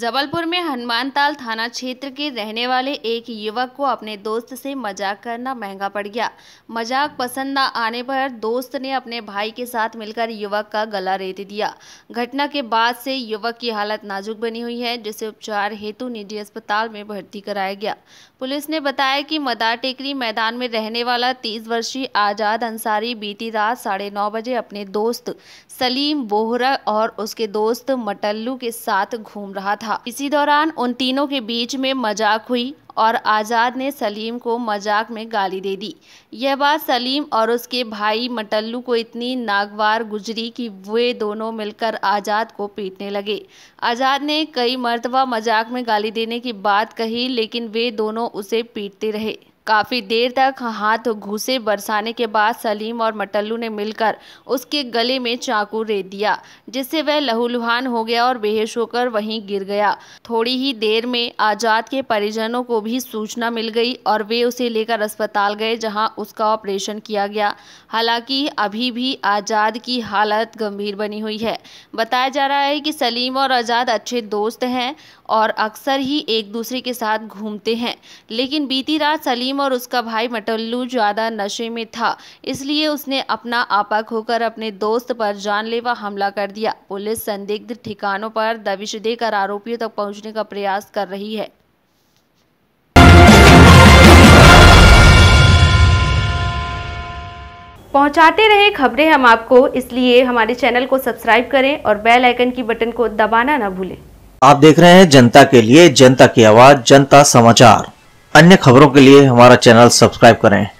जबलपुर में हनुमानताल थाना क्षेत्र के रहने वाले एक युवक को अपने दोस्त से मजाक करना महंगा पड़ गया मजाक पसंद न आने पर दोस्त ने अपने भाई के साथ मिलकर युवक का गला रेत दिया घटना के बाद से युवक की हालत नाजुक बनी हुई है जिसे उपचार हेतु निजी अस्पताल में भर्ती कराया गया पुलिस ने बताया कि मदार टेकरी मैदान में रहने वाला तीस वर्षीय आजाद अंसारी बीती रात साढ़े बजे अपने दोस्त सलीम बोहरा और उसके दोस्त मटल्लू के साथ घूम रहा था था इसी दौरान उन तीनों के बीच में मजाक हुई और आज़ाद ने सलीम को मजाक में गाली दे दी यह बात सलीम और उसके भाई मटल्लू को इतनी नागवार गुजरी कि वे दोनों मिलकर आज़ाद को पीटने लगे आज़ाद ने कई मरतबा मजाक में गाली देने की बात कही लेकिन वे दोनों उसे पीटते रहे काफ़ी देर तक हाथ घुसे बरसाने के बाद सलीम और मटल्लू ने मिलकर उसके गले में चाकू रेत दिया जिससे वह लहूलुहान हो गया और बेहोश होकर वहीं गिर गया थोड़ी ही देर में आज़ाद के परिजनों को भी सूचना मिल गई और वे उसे लेकर अस्पताल गए जहां उसका ऑपरेशन किया गया हालांकि अभी भी आज़ाद की हालत गंभीर बनी हुई है बताया जा रहा है कि सलीम और आज़ाद अच्छे दोस्त हैं और अक्सर ही एक दूसरे के साथ घूमते हैं लेकिन बीती रात सलीम और उसका भाई मटल्लू ज़्यादा नशे में था इसलिए उसने अपना आपा खोकर अपने दोस्त पर जानलेवा हमला कर दिया पुलिस संदिग्ध ठिकानों पर दबिश देकर आरोपियों तक पहुंचने का प्रयास कर रही है पहुंचाते रहे खबरें हम आपको इसलिए हमारे चैनल को सब्सक्राइब करें और बेल आइकन की बटन को दबाना ना भूलें आप देख रहे हैं जनता के लिए जनता की आवाज जनता समाचार अन्य खबरों के लिए हमारा चैनल सब्सक्राइब करें